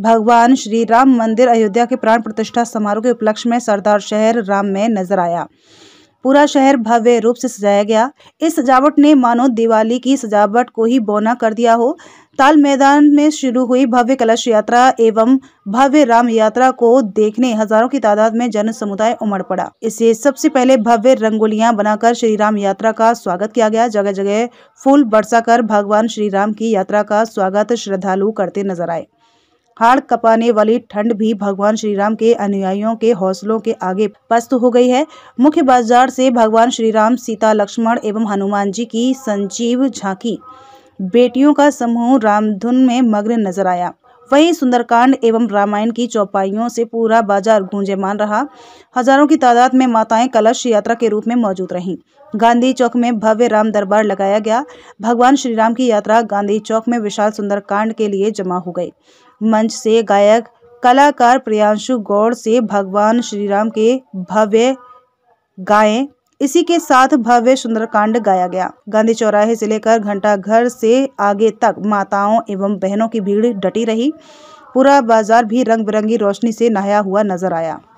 भगवान श्री राम मंदिर अयोध्या के प्राण प्रतिष्ठा समारोह के उपलक्ष्य में सरदार शहर राम में नजर आया पूरा शहर भव्य रूप से सजाया गया इस सजावट ने मानो दिवाली की सजावट को ही बोना कर दिया हो ताल मैदान में शुरू हुई भव्य कलश यात्रा एवं भव्य राम यात्रा को देखने हजारों की तादाद में जन समुदाय उमड़ पड़ा इसे सबसे पहले भव्य रंगोलियां बनाकर श्री राम यात्रा का स्वागत किया गया जगह जगह फूल बरसा भगवान श्री राम की यात्रा का स्वागत श्रद्धालु करते नजर आए हाड़ कपाने वाली ठंड भी भगवान श्री राम के अनुयायियों के हौसलों के आगे पस्त हो गई है मुख्य बाजार से भगवान श्री राम सीता लक्ष्मण एवं हनुमान जी की संजीव झांकी बेटियों का समूह रामधुन में मग्न नजर आया वहीं सुंदरकांड एवं रामायण की चौपाइयों से पूरा बाजार गूंजमान रहा हजारों की तादाद में माताएं कलश यात्रा के रूप में मौजूद रहीं गांधी चौक में भव्य राम दरबार लगाया गया भगवान श्री राम की यात्रा गांधी चौक में विशाल सुंदरकांड के लिए जमा हो गई मंच से गायक कलाकार प्रियांशु गौड़ से भगवान श्री राम के भव्य गाएं इसी के साथ भव्य सुंदरकांड गाया गया गांधी चौराहे से लेकर घंटा घर से आगे तक माताओं एवं बहनों की भीड़ डटी रही पूरा बाजार भी रंग बिरंगी रोशनी से नहाया हुआ नजर आया